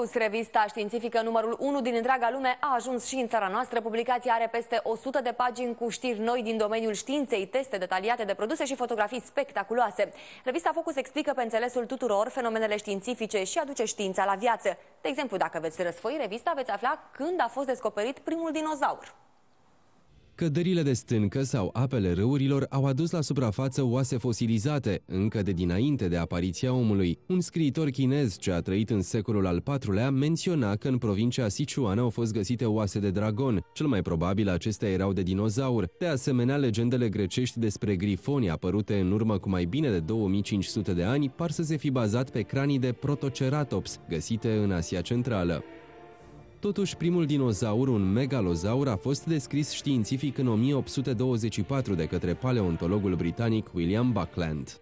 Focus, revista științifică numărul 1 din întreaga lume, a ajuns și în țara noastră. Publicația are peste 100 de pagini cu știri noi din domeniul științei, teste detaliate de produse și fotografii spectaculoase. Revista Focus explică pe înțelesul tuturor fenomenele științifice și aduce știința la viață. De exemplu, dacă veți răsfoi revista, veți afla când a fost descoperit primul dinozaur. Căderile de stâncă sau apele râurilor au adus la suprafață oase fosilizate, încă de dinainte de apariția omului. Un scriitor chinez ce a trăit în secolul al IV-lea menționa că în provincia Sichuan au fost găsite oase de dragon. Cel mai probabil acestea erau de dinozaur. De asemenea, legendele grecești despre grifoni apărute în urmă cu mai bine de 2500 de ani par să se fi bazat pe cranii de protoceratops, găsite în Asia Centrală. Totuși, primul dinozaur, un megalozaur, a fost descris științific în 1824 de către paleontologul britanic William Buckland.